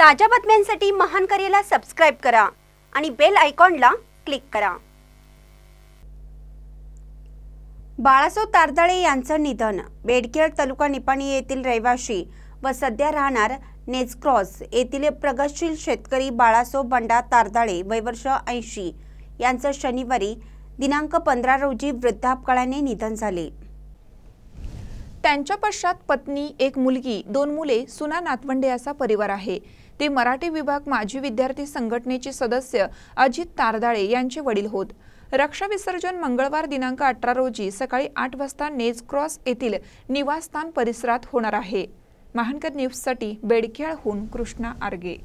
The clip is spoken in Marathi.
ताज्या बातम्यांसाठी महान करेला सबस्क्राईब करा आणि बेल आयकॉनला क्लिक करा बाळासो तारदाळे यांचं निधन बेडखेड तालुका निपाणी येथील रहिवाशी व सध्या राहणार नेजक्रॉस येथील प्रगतशील शेतकरी बाळासो बंडा तारदाळे वयवर्ष ऐंशी यांचं शनिवारी दिनांक पंधरा रोजी वृद्धापकाळाने निधन झाले त्यांच्या पश्चात पत्नी एक मुलगी दोन मुले सुना नातवंडे असा परिवार आहे ते मराठी विभाग माजी विद्यार्थी संघटनेचे सदस्य अजित तारदाळे यांचे वडील होत रक्षा विसर्जन मंगळवार दिनांक अठरा रोजी सकाळी आठ वाजता नेज क्रॉस येथील निवासस्थान परिसरात होणार आहे महानकर न्यूजसाठी बेडखेळहून कृष्णा आर्गे